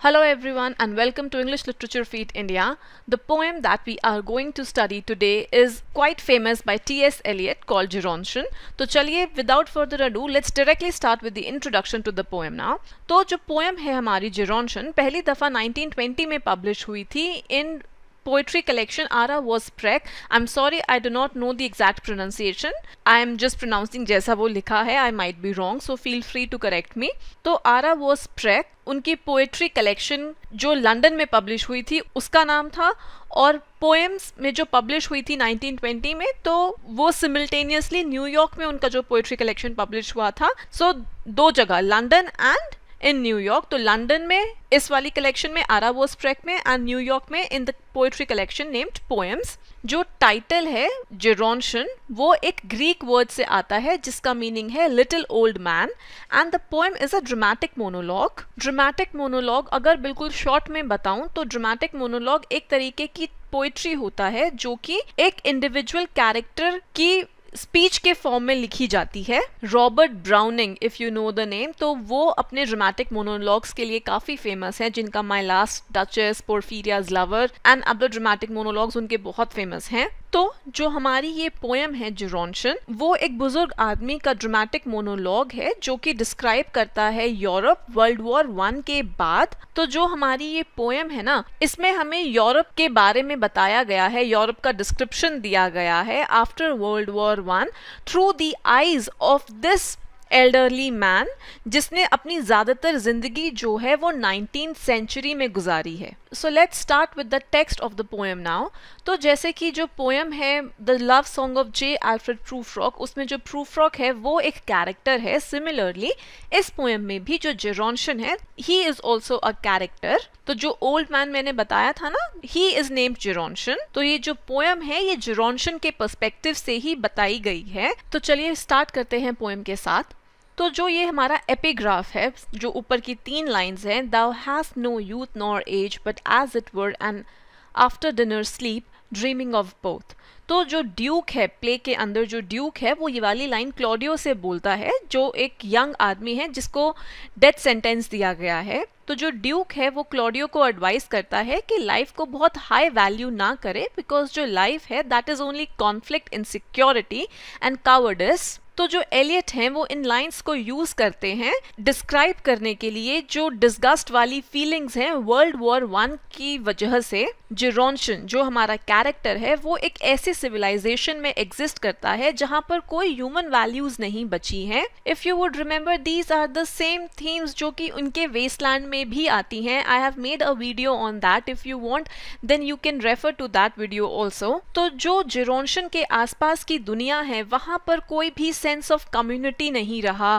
Hello everyone and welcome to English Literature Feed India. The poem that we are going to study today is quite famous by T.S. Eliot called Gerontion. So, चलिए without further ado let's directly start with the introduction to the poem now. So, the poem is हमारी Gerontion पहली 1920 में publish in poetry collection Ara was Prek. I'm sorry, I do not know the exact pronunciation. I am just pronouncing jaisa wo likha hai I might be wrong, so feel free to correct me. to Ara was Prek उनकी poetry collection जो London में publish हुई थी उसका नाम था और poems में जो पब्लिश हुई थी 1920 में तो वो सिमिल्टेनियसली न्यूयॉर्क में उनका जो पोएट्री कलेक्शन पब्लिश हुआ था सो so, दो जगह लंदन एंड इन न्यूयॉर्क तो लंदन में इस वाली कलेक्शन में आरा वो स्ट्रेक में एंड न्यूयॉर्क में in the poetry collection named poems जो टाइटल है जेरोनशन वो एक ग्रीक वर्ड से आता है जिसका मीनिंग है little old man and the poem is a dramatic monologue dramatic monologue अगर बिल्कुल शॉर्ट में बताऊं तो ड्रामेटिक मोनोलॉग एक तरीके की पोएट्री होता है जो कि एक इंडिविजुअल कैरेक्टर की स्पीच के फॉर्म में लिखी जाती है Robert Browning if you know the name तो वो अपने ड्रामेटिक मोनोलॉग्स के लिए काफ़ी फेमस हैं जिनका My Last Duchess Porphyria's Lover and other dramatic monologues उनके बहुत फेमस हैं तो जो हमारी ये पोएम है जुरोनशन वो एक बुजुर्ग आदमी का ड्रामेटिक मोनोलॉग है जो कि डिस्क्राइब करता है यूरोप वर्ल्ड वॉर वन के बाद तो जो हमारी ये पोएम है ना इसमें हमें यूरोप के बारे में बताया गया है यूरोप का डिस्क्रिप्शन दिया गया है after World War One through the eyes of this elderly man जिसने अपनी ज़्यादातर ज़िंदगी जो है वो नाइनटीन सेंचुरी में गुजारी है so let's start with the text of the poem now तो जैसे कि जो पोएम है the Love Song of J Alfred Prufrock उसमें जो प्रूफ रॉक है वो एक कैरेक्टर है सिमिलरली इस पोएम में भी जो जेरोनशन है he is also a character तो जो ओल्ड मैन मैंने बताया था ना ही इज नेम जेरोनशन तो ये जो पोएम है ये जेरोनशन के परस्पेक्टिव से ही बताई गई है तो चलिए स्टार्ट करते हैं पोएम के साथ तो जो ये हमारा एपिग्राफ है जो ऊपर की तीन लाइंस हैं thou has no youth nor age but as it were and after dinner sleep dreaming of both तो जो ड्यूक है प्ले के अंदर जो ड्यूक है वो ये वाली लाइन क्लोडियो से बोलता है जो एक यंग आदमी है जिसको डेथ सेंटेंस दिया गया है तो जो ड्यूक है वो क्लॉडियो को एडवाइस करता है कि लाइफ को बहुत हाई वैल्यू ना करे बिकॉज जो लाइफ है that is only conflict insecurity and cowards तो जो एलियट हैं वो इन लाइंस को यूज करते हैं डिस्क्राइब करने के लिए जो डिस्गस्ट वाली फीलिंग्स हैं वर्ल्ड वॉर वन की वजह से जेरोनशन जो हमारा कैरेक्टर है वो एक ऐसी सिविलाइजेशन में एग्जिस्ट करता है जहां पर कोई ह्यूमन वैल्यूज नहीं बची हैं if you would remember these are the same themes जो कि उनके वेस्टलैंड में भी आती हैं I have made a video on that if you want then you can refer to that video also तो जो जेरोनशन के आसपास की दुनिया है वहां पर कोई भी sense of community nahi raha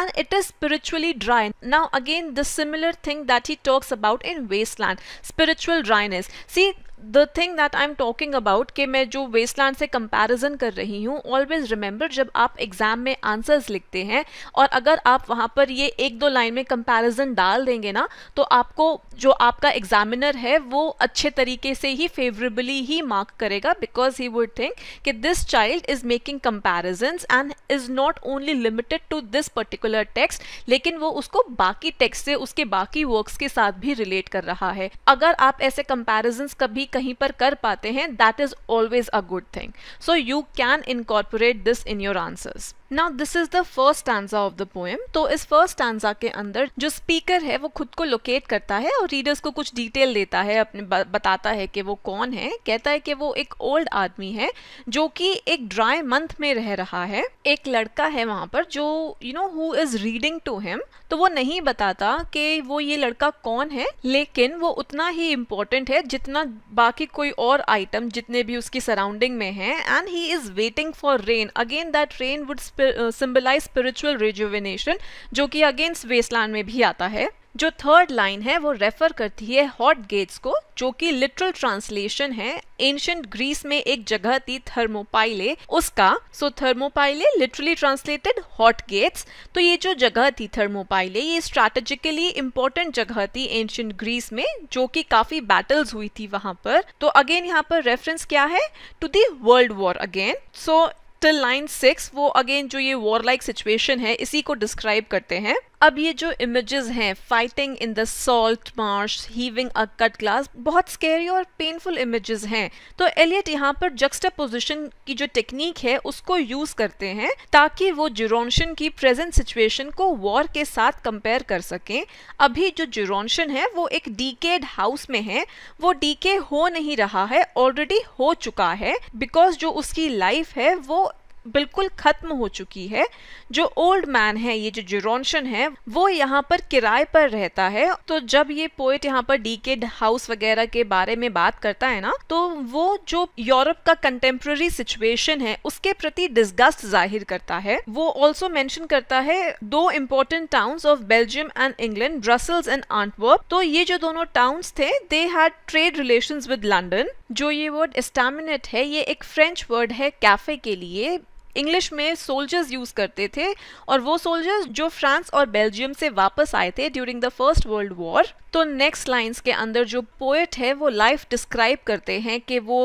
and it is spiritually dry. Now again the similar thing that he talks about in wasteland, spiritual dryness. See the thing that I am talking about कि मैं जो Westland से comparison कर रही हूँ always remember जब आप exam में आंसर्स लिखते हैं और अगर आप वहाँ पर ये एक दो लाइन में कंपैरिजन डाल देंगे ना तो आपको जो आपका एग्जामिनर है वो अच्छे तरीके से ही फेवरेबली ही मार्क करेगा बिकॉज ही वुड थिंक कि this child is making comparison and is not only limited to this particular text लेकिन वो उसको बाकी टेक्स्ट से उसके बाकी वर्क्स के साथ भी रिलेट कर रहा है अगर आप ऐसे कंपेरिजन कभी कहीं पर कर पाते हैं that is always a good thing so you can incorporate this in your answers ना this is the first stanza of the poem तो इस फर्स्ट स्टांजा के अंदर जो स्पीकर है वो खुद को लोकेट करता है और रीडर्स को कुछ डिटेल देता है अपने बताता है कि वो कौन है कहता है कि वो एक ओल्ड आदमी है जो कि एक ड्राई मंथ में रह रहा है एक लड़का है वहां पर जो you know who is reading to him तो वो नहीं बताता कि वो ये लड़का कौन है लेकिन वो उतना ही इम्पोर्टेंट है जितना बाकी कोई और आइटम जितने भी उसकी सराउंडिंग में है and he is waiting for rain again that rain would symbolise spiritual rejuvenation जो कि अगेंस्ट वेस्टलैंड में भी आता है जो थर्ड लाइन है वो रेफर करती है हॉट गेट्स को जो कि लिटरल ट्रांसलेशन है एंशंट ग्रीस में एक जगह थी थर्मोपाइले उसका so so Thermopylae literally translated hot gates तो ये जो जगह थी थर्मोपाइले ये स्ट्रेटेजिकली इंपॉर्टेंट जगह थी एंशंट ग्रीस में जो कि काफी बैटल्स हुई थी वहां पर तो अगेन यहाँ पर रेफरेंस क्या है to the world war again so till line six वो अगेन जो ये वॉर लाइक सिचुएशन है इसी को डिस्क्राइब करते हैं अब ये जो इमेजेस हैं fighting in the salt marsh heaving a cutlass बहुत स्केरी और पेनफुल इमेजेस हैं तो एलियट यहाँ पर जक्स्टापोजिशन की जो टेक्निक है उसको यूज करते हैं ताकि वो जुरोनशन की प्रेजेंट सिचुएशन को वॉर के साथ कंपेयर कर सकें अभी जो जुरोनशन है वो एक डीकेड हाउस में है वो डीके हो नहीं रहा है ऑलरेडी हो चुका है बिकॉज जो उसकी लाइफ है वो बिल्कुल ख़त्म हो चुकी है जो ओल्ड मैन है ये जो जेरोनशन है वो यहाँ पर किराए पर रहता है तो जब ये पोइट यहाँ पर डीकेड हाउस वगैरह के बारे में बात करता है ना तो वो जो यूरोप का कंटेम्प्रेरी सिचुएशन है उसके प्रति डिस्गस्ट जाहिर करता है वो ऑल्सो मैंशन करता है दो important towns of Belgium and England Brussels and Antwerp तो ये जो दोनों टाउन्स थे they had trade relation with London जो ये वर्ड एस्टामिनेट है ये एक फ्रेंच वर्ड है कैफे के लिए इंग्लिश में सोल्जर्स यूज़ करते थे और वो सोल्जर्स जो फ्रांस और बेल्जियम से वापस आए थे during the first world war तो नेक्स्ट लाइंस के अंदर जो पोएट है वो लाइफ डिस्क्राइब करते हैं कि वो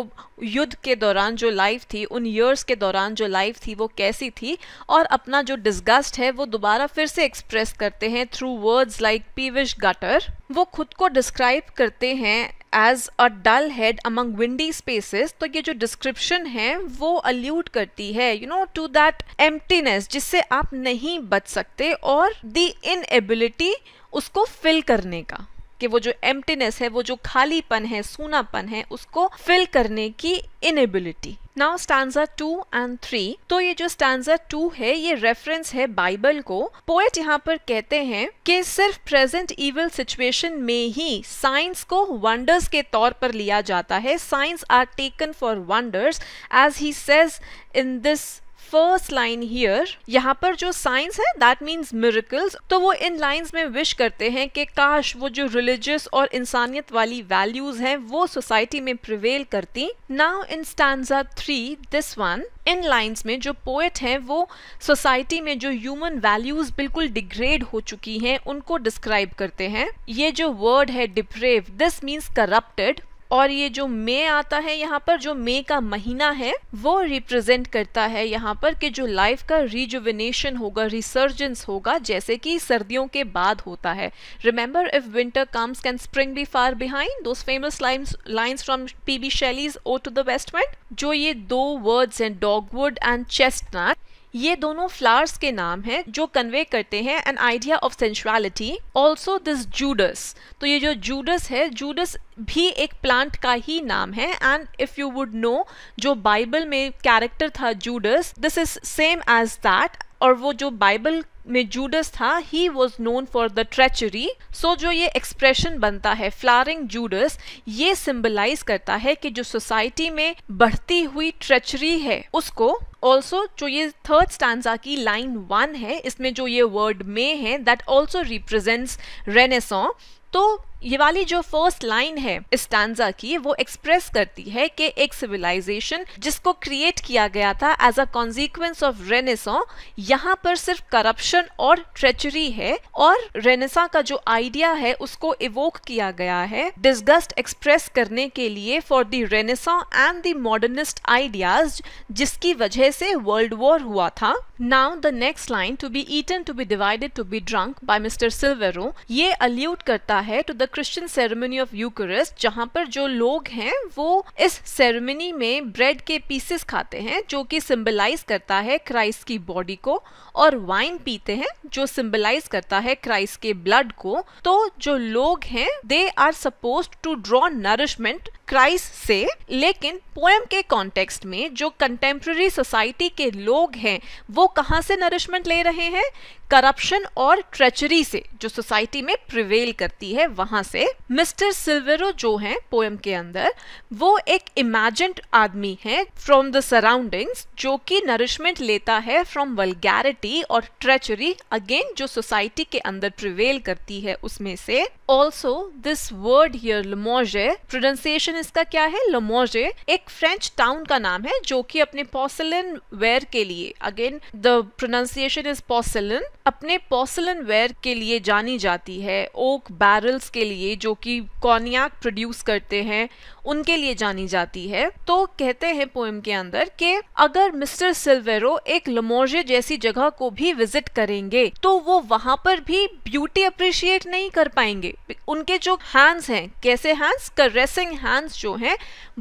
युद्ध के दौरान जो लाइफ थी उन ईयर्स के दौरान जो लाइफ थी वो कैसी थी और अपना जो डिस्गस्ट है वो दोबारा फिर से एक्सप्रेस करते हैं through words like peevish gutter वो खुद को डिस्क्राइब करते हैं as a dull head among windy spaces तो ये जो डिस्क्रिप्शन है वो अल्यूट करती है you know to that emptiness जिससे आप नहीं बच सकते और द इनएबिलिटी उसको फिल करने का कि वो जो एम्प्टीनेस है वो जो खालीपन है सूनापन है उसको फिल करने की inability now stanza two and three तो ये जो स्टांजा टू है ये रेफरेंस है बाइबल को पोएट यहाँ पर कहते हैं कि सिर्फ प्रेजेंट इवल सिचुएशन में ही साइंस को वंडर्स के तौर पर लिया जाता है signs are taken for wonders as he says in this first line here यहाँ पर जो साइंस है दैट मीन्स मिरिकल्स तो वो इन लाइन्स में विश करते हैं कि काश वो जो रिलीजियस और इंसानियत वाली वैल्यूज हैं वो सोसाइटी में प्रिवेल करती now in stanza three this one in lines में जो पोएट हैं वो सोसाइटी में जो ह्यूमन वैल्यूज बिल्कुल डिग्रेड हो चुकी हैं उनको डिस्क्राइब करते हैं ये जो वर्ड है डिप्रेव दिस मीन्स करप्टेड और ये जो मे आता है यहाँ पर जो मे का महीना है वो रिप्रेजेंट करता है यहाँ पर कि जो लाइफ का रिजुविनेशन होगा रिसर्जेंस होगा जैसे कि सर्दियों के बाद होता है remember if winter comes can spring be far behind famous lines lines from P B Shelley's ode to the west wind जो ये दो वर्ड्स हैं डॉगवुड एंड चेस्टनट ये दोनों फ्लावर्स के नाम हैं जो कन्वे करते हैं an idea of sensuality also this Judas तो ये जो जूडस है जूडस भी एक प्लांट का ही नाम है and if you would know जो बाइबल में कैरेक्टर था Judas this is same as that और वो जो बाइबल में जूडस था he was known for the treachery so जो ये एक्सप्रेशन बनता है फ्लारिंग जूडस ये सिंबलाइज करता है कि जो सोसाइटी में बढ़ती हुई ट्रेचरी है उसको ऑल्सो जो ये थर्ड स्टांजा की लाइन वन है इसमें जो ये वर्ड में है दैट ऑल्सो रिप्रेजेंट्स रेनेसो तो ये वाली जो फर्स्ट लाइन है स्टांजा की वो एक्सप्रेस करती है कि एक सिविलाइजेशन जिसको क्रिएट किया गया था as a consequence of Renaissance यहाँ पर सिर्फ करप्शन और ट्रेचरी है और रेनेसा का जो आइडिया है उसको इवोक किया गया है डिस्गस्ट एक्सप्रेस करने के लिए for the Renaissance and the modernist ideas जिसकी वजह से वर्ल्ड वॉर हुआ था now the next line to be eaten to be divided to be drunk by Mr Silvero ये अल्यूट करता है to the Christian ceremony of Eucharist जहाँ पर जो लोग हैं वो इस सेरेमनी में ब्रेड के पीसेस खाते हैं जो कि सिंबलाइज करता है क्राइस्ट की बॉडी को और वाइन पीते हैं जो सिंबलाइज करता है क्राइस्ट के ब्लड को तो जो लोग हैं they are suppose to draw nourishment Christ से लेकिन पोएम के कॉन्टेक्स्ट में जो कंटेम्प्रेरी सोसाइटी के लोग हैं वो कहाँ से नरिशमेंट ले रहे हैं करप्शन और ट्रेचरी से जो सोसाइटी में प्रिवेल करती है वहां यहाँ से मिस्टर सिल्वेरो जो हैं पोएम के अंदर वो एक इमेजिड आदमी है फ्रॉम द सराउंडिंग्स जो कि नरिशमेंट लेता है फ्रॉम वलगैरिटी और ट्रेचरी अगेन जो सोसाइटी के अंदर प्रिवेल करती है उसमें से also this word here Limoges pronunciation इसका क्या है लमोजे एक फ्रेंच टाउन का नाम है जो कि अपने पोसलिन वेयर के लिए again the pronunciation is porcelain अपने पोसलिन वेयर के लिए जानी जाती है ओक बैरल्स के लिए जो कि कॉनियाक प्रोड्यूस करते हैं उनके लिए जानी जाती है तो कहते हैं पोएम के अंदर कि अगर मिस्टर सिल्वेरो एक लमोजे जैसी जगह को भी विजिट करेंगे तो वो वहां पर भी ब्यूटी अप्रिशिएट नहीं कर पाएंगे उनके जो हैंड्स हैं कैसे हैंड्स करेसिंग हैंड्स जो हैं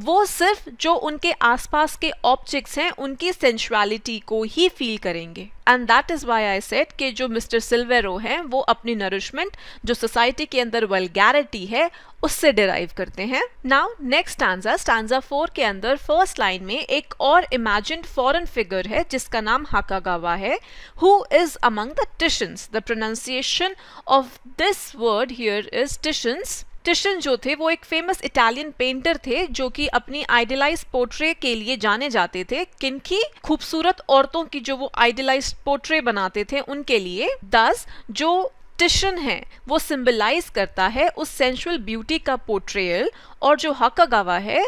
वो सिर्फ जो उनके आसपास के ऑब्जेक्ट्स हैं उनकी सेंशुअलिटी को ही फील करेंगे and that is why I said कि जो मिस्टर सिल्वेरो हैं वो अपनी नरिशमेंट जो सोसाइटी के अंदर वेलगैरिटी है उससे डिराइव करते हैं now next stanza stanza four के अंदर फर्स्ट लाइन में एक और इमेजिन फॉरन फिगर है जिसका नाम हाकागावा है who is among the Titians the pronunciation of this word here is Titians Titian जो थे वो एक फेमस इटालियन पेंटर थे जो कि अपनी आइडियलाइज पोर्ट्रे के लिए जाने जाते थे किनकी खूबसूरत औरतों की जो वो आइडियलाइज पोर्ट्रे बनाते थे उनके लिए दस जो टिशन है वो सिंबलाइज करता है उस सेंशुअल ब्यूटी का पोर्ट्रेयल और जो हकागावा है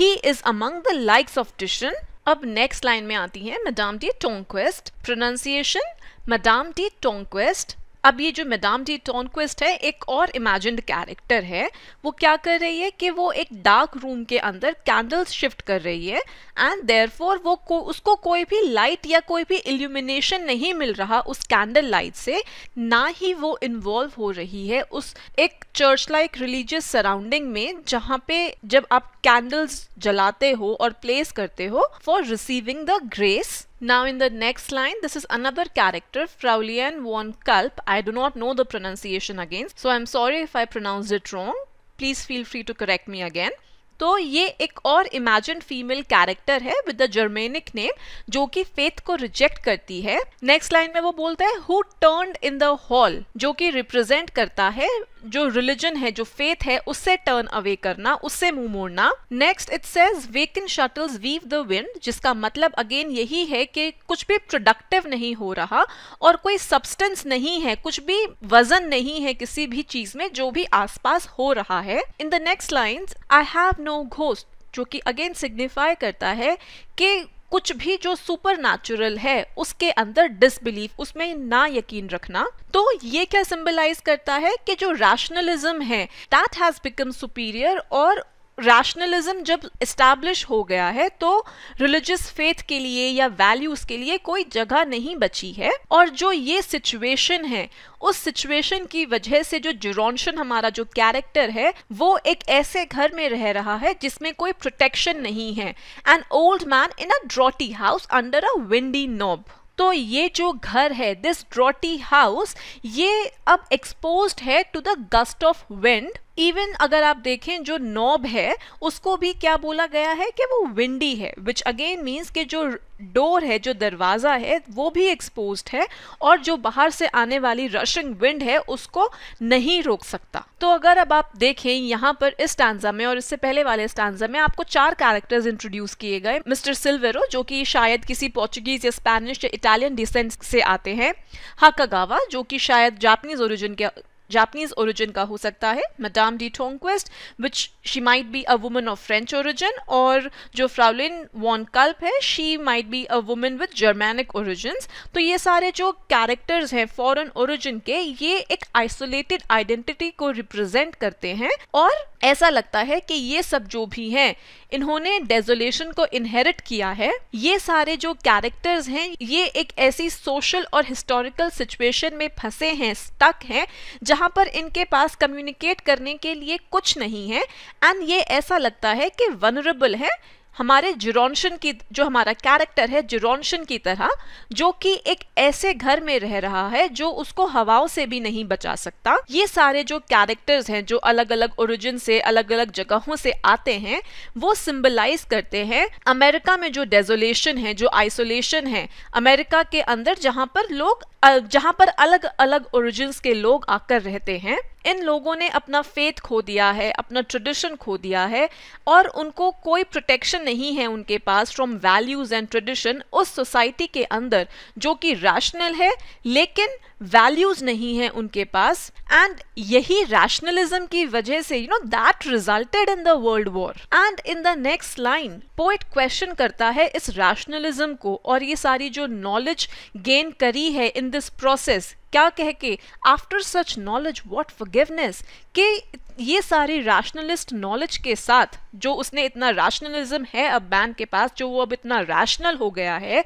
he is among the likes of Titian अब नेक्स्ट लाइन में आती है Madame de Tornquist pronunciation Madame de Tornquist अब ये जो मैडम डी टॉनक्वेस्ट है एक और इमेजिड कैरेक्टर है वो क्या कर रही है कि वो एक डार्क रूम के अंदर कैंडल्स शिफ्ट कर रही है एंड देयर वो को, उसको कोई भी लाइट या कोई भी इल्यूमिनेशन नहीं मिल रहा उस कैंडल लाइट से ना ही वो इन्वॉल्व हो रही है उस एक चर्च लाइक रिलीजियस सराउंडिंग में जहाँ पे जब आप कैंडल्स जलाते हो और प्लेस करते हो for receiving the grace Now in the next line, this is another character, Fraulein von Kulp. I do not know the pronunciation again, so I'm sorry if I pronounced it wrong. Please feel free to correct me again. तो ये एक और imagine female character है with the Germanic name जो कि faith को reject करती है नेक्स्ट लाइन में वो बोलता है who turn in the hall जो कि रिप्रेजेंट करता है जो रिलीजन है जो फेथ है उससे टर्न अवे करना उससे मुंह मोड़ना next it says vacant shuttles weave the wind जिसका मतलब अगेन यही है कि कुछ भी प्रोडक्टिव नहीं हो रहा और कोई सब्सटेंस नहीं है कुछ भी वजन नहीं है किसी भी चीज में जो भी आसपास हो रहा है in the next lines I have no no ghost जो कि अगेन सिग्निफाई करता है कि कुछ भी जो सुपर नेचुरल है उसके अंदर डिसबिलीफ उसमें ना यकीन रखना तो ये क्या सिंबलाइज करता है कि जो रैशनलिज्म है दैट हैज बिकम सुपीरियर और रैशनलिज्म जब इस्टेब्लिश हो गया है तो रिलीजियस फेथ के लिए या वैल्यूज के लिए कोई जगह नहीं बची है और जो ये सिचुएशन है उस सिचुएशन की वजह से जो जुरॉनशन हमारा जो कैरेक्टर है वो एक ऐसे घर में रह रहा है जिसमें कोई प्रोटेक्शन नहीं है an old man in a draughty house under a windy knob तो ये जो घर है दिस ड्रॉटी हाउस ये अब एक्सपोज है to the gust of wind even अगर आप देखें जो नॉब है उसको भी क्या बोला गया है कि वो विंडी है विच अगेन मीन्स कि जो डोर है जो दरवाज़ा है वो भी एक्सपोज है और जो बाहर से आने वाली रशिंग विंड है उसको नहीं रोक सकता तो अगर अब आप देखें यहाँ पर इस टांजा में और इससे पहले वाले स्टांजा में आपको चार कैरेक्टर्स इंट्रोड्यूस किए गए मिस्टर सिल्वेरो जो कि शायद किसी पोर्चुगीज या स्पेनिश या इटालियन डिसेंट से आते हैं हाकागावा जो कि शायद जापनीज ओरिजिन के जापनीज ओरिजिन का हो सकता है Madame de Tonquist which she might be a woman of French origin और जो फ्राउलिन वॉन कल्प है she might be a women with Germanic origin तो ये सारे जो कैरेक्टर्स हैं फॉरेन ओरिजिन के ये एक आइसोलेटेड आइडेंटिटी को रिप्रेजेंट करते हैं और ऐसा लगता है कि ये सब जो भी हैं इन्होंने डेजोलेशन को इनहेरिट किया है ये सारे जो कैरेक्टर्स हैं ये एक ऐसी सोशल और हिस्टोरिकल सिचुएशन में फंसे हैं स्टक हैं जहाँ पर इनके पास कम्युनिकेट करने के लिए कुछ नहीं है एंड ये ऐसा लगता है कि वनरेबल है हमारे जुरॉनशन की जो हमारा कैरेक्टर है जुरॉनशन की तरह जो कि एक ऐसे घर में रह रहा है जो उसको हवाओं से भी नहीं बचा सकता ये सारे जो कैरेक्टर्स हैं जो अलग अलग ओरिजिन से अलग अलग जगहों से आते हैं वो सिंबलाइज करते हैं अमेरिका में जो डेजोलेशन है जो आइसोलेशन है अमेरिका के अंदर जहाँ पर लोग जहां पर अलग अलग ओरिजिन्स के लोग आकर रहते हैं इन लोगों ने अपना फेथ खो दिया है अपना ट्रेडिशन खो दिया है और उनको कोई प्रोटेक्शन नहीं है उनके पास फ्रॉम वैल्यूज एंड ट्रेडिशन उस सोसाइटी के अंदर जो कि रैशनल है लेकिन वैल्यूज नहीं है उनके पास एंड यही रैशनलिज्म की वजह से you know that resulted in the world war and in the next line poet question करता है इस रैशनलिज्म को और ये सारी जो नॉलेज गेन करी है इन दिस प्रोसेस क्या कह के after such knowledge what forgiveness के ये सारे रैशनलिस्ट नॉलेज के साथ जो उसने इतना रैशनलिज्म है अब मैन के पास जो वो अब इतना रैशनल हो गया है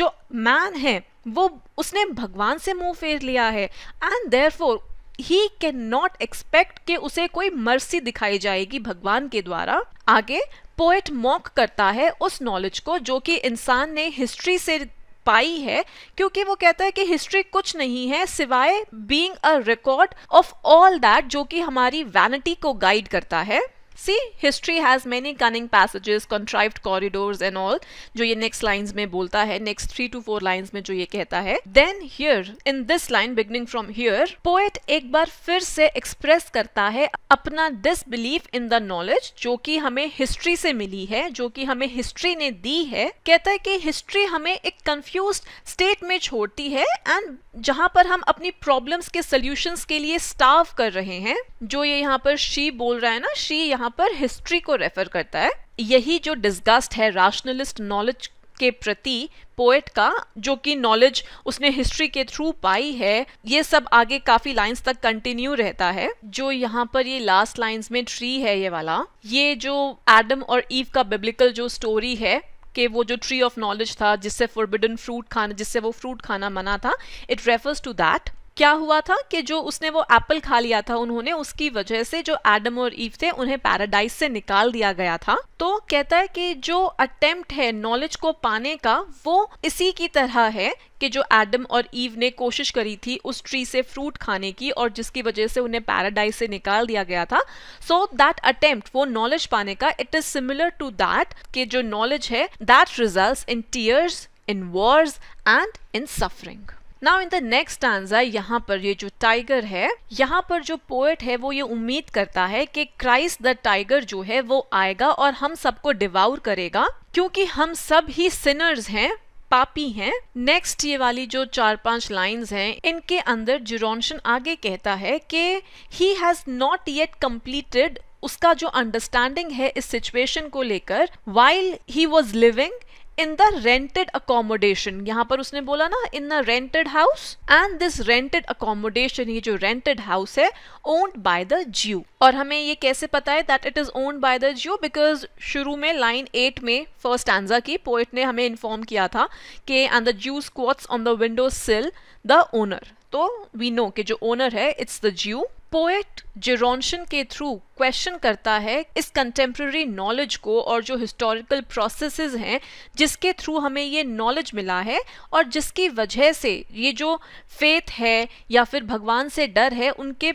जो मैन है वो उसने भगवान से मुंह फेर लिया है and therefore he can not expect कि उसे कोई मर्सी दिखाई जाएगी भगवान के द्वारा आगे पोएट मॉक करता है उस नॉलेज को जो कि इंसान ने हिस्ट्री से पाई है क्योंकि वो कहता है कि हिस्ट्री कुछ नहीं है सिवाय being a record of all that जो कि हमारी वैनिटी को गाइड करता है see history has many cunning passages contrived corridors and all जो ये नेक्स्ट लाइन्स में बोलता है next three two four lines में जो ये कहता है then here in this line beginning from here poet एक बार फिर से एक्सप्रेस करता है अपना डिसबिलीव इन द नॉलेज जो कि हमें हिस्ट्री से मिली है जो कि हमें हिस्ट्री ने दी है कहता है कि हिस्ट्री हमें एक कंफ्यूज स्टेट में छोड़ती है एंड जहाँ पर हम अपनी प्रॉब्लम्स के सोल्यूशंस के लिए स्टाव कर रहे हैं जो ये यहाँ पर शी बोल रहा है ना शी यहाँ पर हिस्ट्री को रेफर करता है यही जो डिस्गस्ट है राशनलिस्ट नॉलेज के प्रति पोएट का जो कि नॉलेज उसने हिस्ट्री के थ्रू पाई है ये सब आगे काफी लाइंस तक कंटिन्यू रहता है जो यहाँ पर ये लास्ट लाइंस में ट्री है ये वाला ये जो एडम और ईव का बिब्लिकल जो स्टोरी है कि वो जो ट्री ऑफ नॉलेज था जिससे फॉरबिडन फ्रूट खाना जिससे वो फ्रूट खाना मना था इट रेफर्स टू दैट क्या हुआ था कि जो उसने वो एप्पल खा लिया था उन्होंने उसकी वजह से जो एडम और ईव थे उन्हें पैराडाइज से निकाल दिया गया था तो कहता है कि जो अटेम्प्ट है नॉलेज को पाने का वो इसी की तरह है कि जो एडम और ईव ने कोशिश करी थी उस ट्री से फ्रूट खाने की और जिसकी वजह से उन्हें पैराडाइज से निकाल दिया गया था सो दैट अटेम्प्ट वो नॉलेज पाने का it is similar to that कि जो नॉलेज है that result in tears in wars and in suffering now in the next stanza यहाँ पर ये जो टाइगर है यहाँ पर जो पोएट है वो ये उम्मीद करता है कि क्राइस्ट द टाइगर जो है वो आएगा और हम सबको डिवाउर करेगा क्योंकि हम सब ही सिनर्स हैं पापी हैं नेक्स्ट ये वाली जो चार पांच लाइंस हैं इनके अंदर जुरोनशन आगे कहता है कि he has not yet completed उसका जो अंडरस्टैंडिंग है इस सिचुएशन को लेकर while he was living in the rented accommodation यहाँ पर उसने बोला ना in the rented house and this rented accommodation ये जो रेंटेड हाउस है ओन्ड बाय द ज्यू और हमें ये कैसे पता है that it is owned by the Jew because शुरू में लाइन एट में फर्स्ट एंजा की पोइट ने हमें इन्फॉर्म किया था कि and the Jew squats on the window sill the owner तो वी नो कि जो ओनर है it's the Jew poet Gerontion के थ्रू क्वेश्चन करता है इस कंटेम्प्रेरी नॉलेज को और जो हिस्टोरिकल प्रोसेस हैं जिसके थ्रू हमें ये नॉलेज मिला है और जिसकी वजह से ये जो फेथ है या फिर भगवान से डर है उनके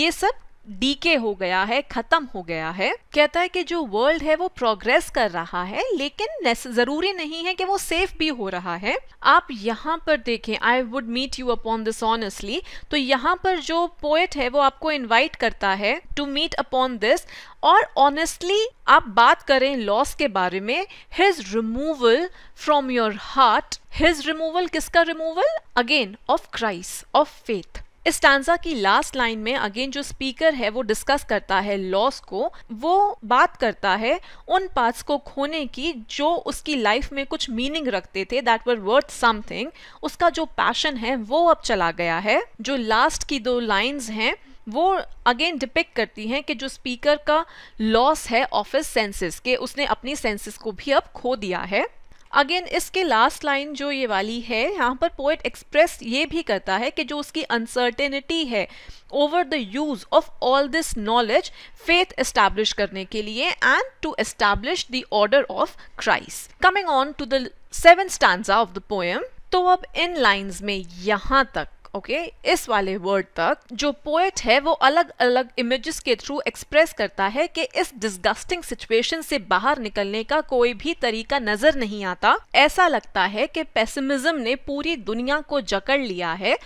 ये सब डीके हो गया है खत्म हो गया है कहता है कि जो वर्ल्ड है वो प्रोग्रेस कर रहा है लेकिन जरूरी नहीं है कि वो सेफ भी हो रहा है आप यहाँ पर देखें I would meet you upon this honestly तो यहाँ पर जो पोएट है वो आपको इनवाइट करता है टू मीट अपॉन दिस और ऑनेस्टली आप बात करें लॉस के बारे में his removal from your heart his removal किसका रिमूवल again of Christ of faith इस टांजा की लास्ट लाइन में अगेन जो स्पीकर है वो डिस्कस करता है लॉस को वो बात करता है उन पार्ट्स को खोने की जो उसकी लाइफ में कुछ मीनिंग रखते थे दैट वर वर्थ समथिंग उसका जो पैशन है वो अब चला गया है जो लास्ट की दो लाइंस हैं वो अगेन डिपेक्ट करती हैं कि जो स्पीकर का लॉस है ऑफिस सेंसेस के उसने अपनी सेंसेस को भी अब खो दिया है अगेन इसके लास्ट लाइन जो ये वाली है यहाँ पर पोइट एक्सप्रेस ये भी करता है कि जो उसकी अनसर्टेनिटी है over the use of all this knowledge faith establish करने के लिए and to establish the order of Christ coming on to the seventh stanza of the poem तो अब इन लाइंस में यहाँ तक ओके okay? इस वाले वर्ड तक जो पोएट है वो अलग अलग इमेजेस के थ्रू एक्सप्रेस करता है कि इस डिस्गस्टिंग सिचुएशन से बाहर निकलने का कोई भी तरीका नजर नहीं आता ऐसा लगता है कि पेसिमिज्म ने पूरी दुनिया को जकड़ लिया है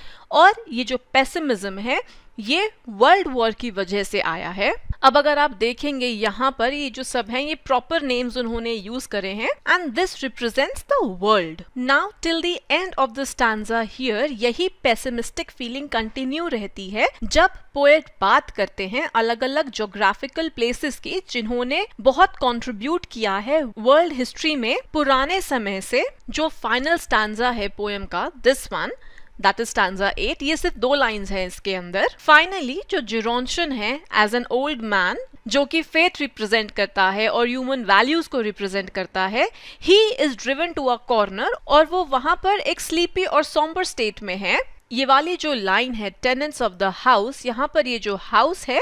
और ये जो पेसिमिज्म है ये वर्ल्ड वॉर की वजह से आया है अब अगर आप देखेंगे यहाँ पर ये जो सब हैं ये प्रॉपर नेम्स उन्होंने यूज करे हैं and this represents the world now till the end of the stanza here यही पेसिमिस्टिक फीलिंग कंटिन्यू रहती है जब पोएट बात करते हैं अलग अलग जोग्राफिकल प्लेसेस की जिन्होंने बहुत कंट्रीब्यूट किया है वर्ल्ड हिस्ट्री में पुराने समय से जो फाइनल स्टैंडा है पोएम का this one that is stanza eight ये सिर्फ दो लाइन्स हैं इसके अंदर फाइनली जो जिरोन्शन है एज एन ओल्ड मैन जो कि फेथ रिप्रेजेंट करता है और ह्यूमन वैल्यूज को रिप्रेजेंट करता है he is driven to a corner और वो वहां पर एक स्लीपी और सॉम्बर स्टेट में है ये वाली जो लाइन है टेनेंट्स ऑफ द हाउस यहाँ पर ये जो हाउस है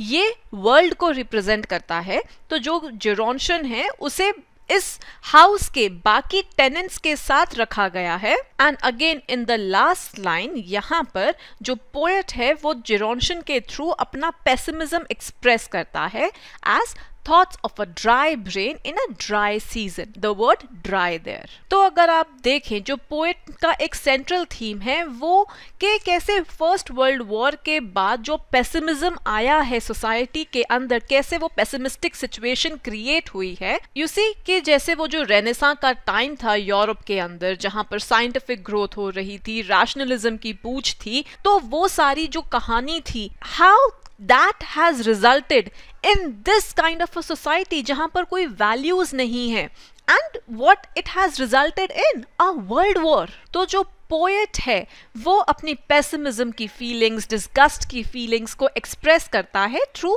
ये वर्ल्ड को रिप्रेजेंट करता है तो जो जेरोनशन है उसे इस हाउस के बाकी टेनेंट्स के साथ रखा गया है and again in the last line यहाँ पर जो पोएट है वो जिरोनशन के थ्रू अपना पेसिमिज्म एक्सप्रेस करता है as thoughts of a dry brain in a dry season the word dry there तो अगर आप देखें जो पोएट का एक सेंट्रल थीम है वो के कैसे फर्स्ट वर्ल्ड वॉर के बाद जो पेसिमिज्म आया है सोसाइटी के अंदर कैसे वो पेसिमिस्टिक सिचुएशन क्रिएट हुई है यू सी कि जैसे वो जो रेनेसा का टाइम था यूरोप के अंदर जहाँ पर साइंटिफिक ग्रोथ हो रही थी रैशनलिज्म की पूछ थी तो वो सारी जो कहानी थी how that has resulted in this kind of a society जहां पर कोई वैल्यूज नहीं है and what it has resulted in a world war तो जो पोएट है वो अपनी पेसिमिज्म की फीलिंग्स डिस्गस्ट की फीलिंग्स को एक्सप्रेस करता है थ्रू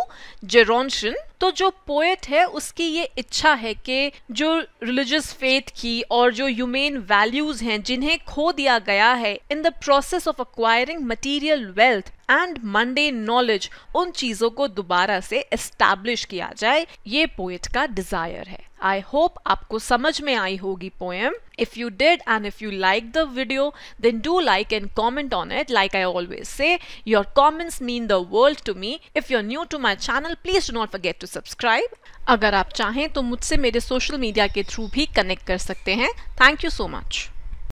जेरोनशन तो जो पोएट है उसकी ये इच्छा है कि जो रिलीजियस फेथ की और जो ह्यूमेन वैल्यूज हैं जिन्हें खो दिया गया है in the process of acquiring material wealth and mundane knowledge उन चीज़ों को दोबारा से एस्टैब्लिश किया जाए ये पोएट का डिज़ायर है आई होप आपको समझ में आई होगी poem if you did and if you like the video then do like and comment on it like I always say your comments mean the world to me if you are new to my channel please do not forget to subscribe अगर आप चाहें तो मुझसे मेरे social media के through भी connect कर सकते हैं थैंक यू सो मच